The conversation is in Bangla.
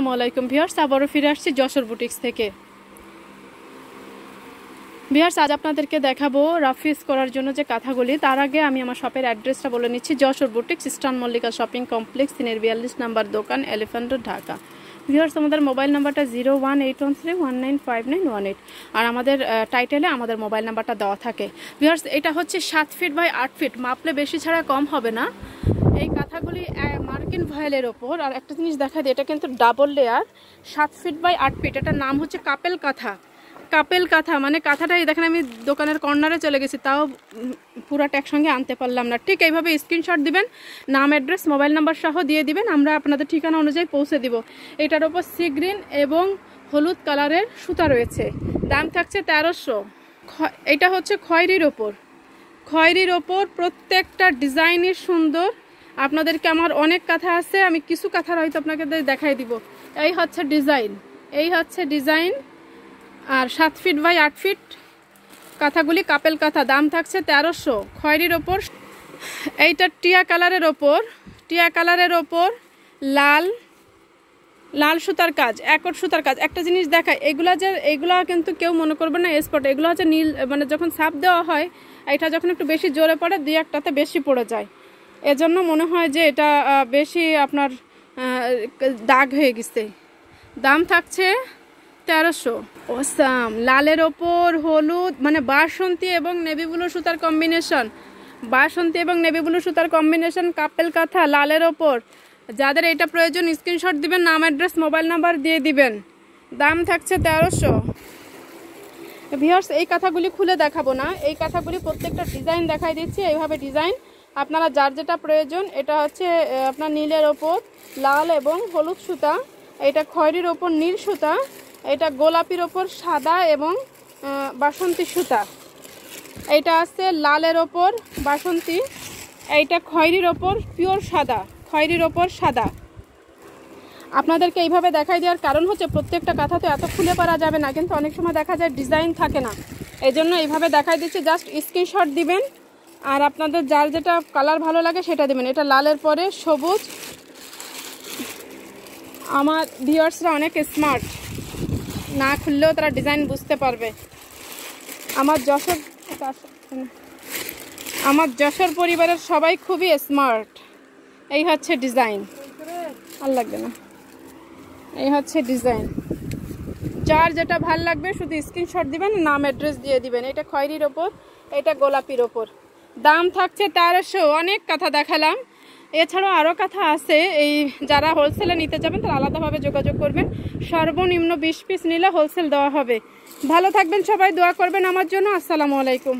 আসসালামু আলাইকুম ভিয়ার্স আবারও ফিরে আসছি যশোর বুটিক্স থেকে ভিয়ার্স আজ আপনাদেরকে দেখাবো রাফিস করার জন্য যে কাঁথাগুলি তার আগে আমি আমার শপের অ্যাড্রেসটা বলে নিচ্ছি Jessore boutiques Eastern Mallika shopping complex তিনের বিয়াল্লিশ নাম্বার দোকান এলিফ্যান্ট ঢাকা ভিউয়ার্স আমাদের মোবাইল নাম্বারটা zero one eight one three one nine five nine one eight আর আমাদের টাইটেলে আমাদের মোবাইল নাম্বারটা দেওয়া থাকে ভিউয়ার্স এটা হচ্ছে সাত ফিট বাই আট ফিট মাপলে বেশি ছাড়া কম হবে না কথাগুলি মার্কিন ভয়েলের ওপর আর একটা জিনিস দেখা দিই এটা কিন্তু ডাবল লেয়ার সাত ফিট বাই আট ফিট এটার নাম হচ্ছে কাপেল কাঁথা কাপেল কাঁথা মানে কাঁথাটাই দেখেন আমি দোকানের কর্নারে চলে গেছি তাও পুরাটা একসঙ্গে আনতে পারলাম না ঠিক এইভাবে স্ক্রিনশট দিবেন নাম অ্যাড্রেস মোবাইল নাম্বার সহ দিয়ে দিবেন আমরা আপনাদের ঠিকানা অনুযায়ী পৌঁছে দিব এটার ওপর সি গ্রিন এবং হলুদ কালারের সুতা রয়েছে দাম থাকছে তেরোশো এটা হচ্ছে খয়েরির ওপর খয়েরির ওপর প্রত্যেকটা ডিজাইনের সুন্দর আপনাদেরকে আমার অনেক কাঁথা আছে আমি কিছু কাঁথার হয়তো আপনাকে দেখাই দিব এই হচ্ছে ডিজাইন এই হচ্ছে ডিজাইন আর সাত ফিট বাই আট ফিট কাঁথাগুলি কাপেল কাঁথা দাম থাকছে তেরোশো খয়েরির ওপর এইটা টিয়া কালারের ওপর টিয়া কালারের ওপর লাল লাল সুতার কাজ একট সুতার কাজ একটা জিনিস দেখায় এগুলা যে এগুলো কিন্তু কেউ মনে করবে না স্পট এগুলো হচ্ছে নীল মানে যখন সাপ দেওয়া হয় এটা যখন একটু বেশি জোরে পড়ে দুই একটাতে বেশি পড়ে যায় এজন্য মনে হয় যে এটা বেশি আপনার দাগ হয়ে গেছে দাম থাকছে তেরোশো ওসাম লালের ওপর হলুদ মানে বাসন্তী এবং নেভি ব্লু সুতার কম্বিনেশন বাসন্তী এবং নেভি ব্লু সুতার কম্বিনেশন কাপেল কাঁথা লালের ওপর যাদের এটা প্রয়োজন স্ক্রিনশট দিবেন নাম অ্যাড্রেস মোবাইল নাম্বার দিয়ে দিবেন দাম থাকছে তেরোশো ভিহর্স এই কাঁথাগুলি খুলে দেখাবো না এই কাঁথাগুলি প্রত্যেকটা ডিজাইন দেখাই দিচ্ছি এইভাবে ডিজাইন আপনারা যার যেটা প্রয়োজন এটা হচ্ছে আপনার নীলের ওপর লাল এবং হলুদ সুতা এটা খয়েরির ওপর নীল সুতা এটা গোলাপির ওপর সাদা এবং বাসন্তী সুতা এইটা আছে লালের ওপর বাসন্তী এইটা খয়েরির ওপর পিওর সাদা খয়েরির ওপর সাদা আপনাদেরকে এইভাবে দেখাই দেওয়ার কারণ হচ্ছে প্রত্যেকটা কাঁথা তো এত খুলে পারা যাবে না কিন্তু অনেক সময় দেখা যায় ডিজাইন থাকে না এই জন্য এইভাবে দেখাই দিচ্ছি জাস্ট স্ক্রিনশট দিবেন আর আপনাদের যার যেটা কালার ভালো লাগে সেটা দেবেন এটা লালের পরে সবুজ আমার ভিওর্সরা অনেক স্মার্ট না খুললেও তারা ডিজাইন বুঝতে পারবে আমার যশোর আমার যশোর পরিবারের সবাই খুবই স্মার্ট এই হচ্ছে ডিজাইন আর লাগবে না এই হচ্ছে ডিজাইন যার যেটা ভাল লাগবে শুধু স্ক্রিনশট দিবেন নাম অ্যাড্রেস দিয়ে দিবেন এটা খয়রির ওপর এটা গোলাপির ওপর দাম থাকছে তেরোশো অনেক কথা দেখালাম এছাড়াও আরও কথা আছে এই যারা হোলসেলে নিতে যাবেন তারা আলাদাভাবে যোগাযোগ করবেন সর্বনিম্ন বিশ পিস নিলে হোলসেল দেওয়া হবে ভালো থাকবেন সবাই দোয়া করবেন আমার জন্য আসসালামু আলাইকুম